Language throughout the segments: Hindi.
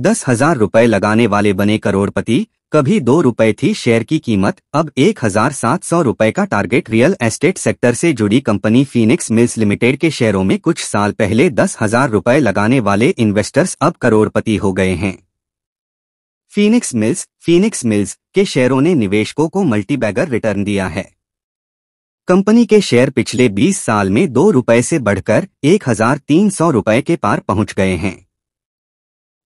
दस हजार रुपए लगाने वाले बने करोड़पति कभी दो रुपए थी शेयर की कीमत अब एक हजार सात सौ रुपए का टारगेट रियल एस्टेट सेक्टर से जुड़ी कंपनी फीनिक्स मिल्स लिमिटेड के शेयरों में कुछ साल पहले दस हजार रुपए लगाने वाले इन्वेस्टर्स अब करोड़पति हो गए हैं फीनिक्स मिल्स फीनिक्स मिल्स के शेयरों ने निवेशकों को मल्टीबैगर रिटर्न दिया है कंपनी के शेयर पिछले 20 साल में दो रुपए से बढ़कर एक हजार तीन सौ रुपए के पार पहुंच गए हैं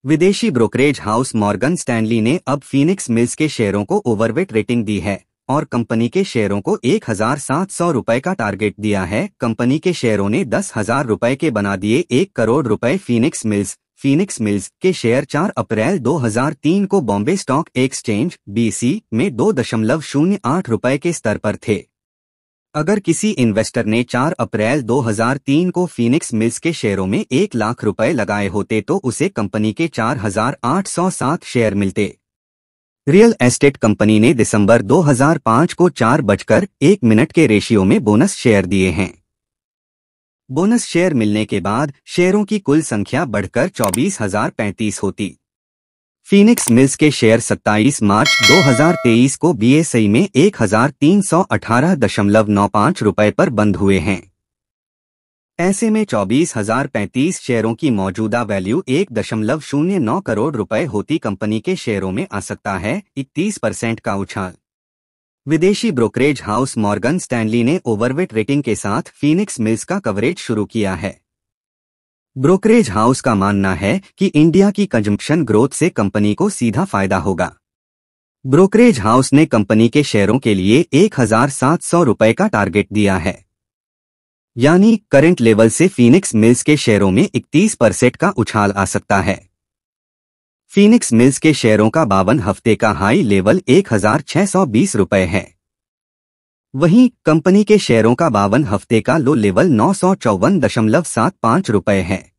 विदेशी ब्रोकरेज हाउस मॉर्गन स्टैनली ने अब फीनिक्स मिल्स के शेयरों को ओवरवेट रेटिंग दी है और कंपनी के शेयरों को एक हजार सात सौ रूपए का टारगेट दिया है कंपनी के शेयरों ने दस हजार रूपए के बना दिए एक करोड़ रूपए फीनिक्स मिल्स फीनिक्स मिल्स के शेयर 4 अप्रैल 2003 को बॉम्बे स्टॉक एक्सचेंज बीसी में दो दशमलव शून्य आठ रूपए के स्तर पर थे अगर किसी इन्वेस्टर ने 4 अप्रैल 2003 को फीनिक्स मिल्स के शेयरों में एक लाख रुपए लगाए होते तो उसे कंपनी के 4,807 शेयर मिलते रियल एस्टेट कंपनी ने दिसंबर 2005 को चार बजकर एक मिनट के रेशियो में बोनस शेयर दिए हैं बोनस शेयर मिलने के बाद शेयरों की कुल संख्या बढ़कर चौबीस हजार पैंतीस होती फीनिक्स मिल्स के शेयर 27 मार्च 2023 को बीएसई में एक हजार तीन सौ अठारह दशमलव नौ पाँच पर बंद हुए हैं ऐसे में चौबीस हजार पैंतीस शेयरों की मौजूदा वैल्यू एक दशमलव शून्य नौ करोड़ रुपए होती कंपनी के शेयरों में आ सकता है इकतीस परसेंट का उछाल विदेशी ब्रोकरेज हाउस मॉर्गन स्टैनली ने ओवरवेट रेटिंग के साथ फीनिक्स मिल्स का कवरेज शुरू किया है ब्रोकरेज हाउस का मानना है कि इंडिया की कंजम्पशन ग्रोथ से कंपनी को सीधा फायदा होगा ब्रोकरेज हाउस ने कंपनी के शेयरों के लिए एक हजार सात सौ रुपए का टारगेट दिया है यानी करंट लेवल से फीनिक्स मिल्स के शेयरों में इकतीस परसेंट का उछाल आ सकता है फीनिक्स मिल्स के शेयरों का बावन हफ्ते का हाई लेवल एक हजार छह सौ बीस रुपए है वहीं कंपनी के शेयरों का बावन हफ्ते का लो लेवल नौ सौ चौवन दशमलव सात पाँच रुपये है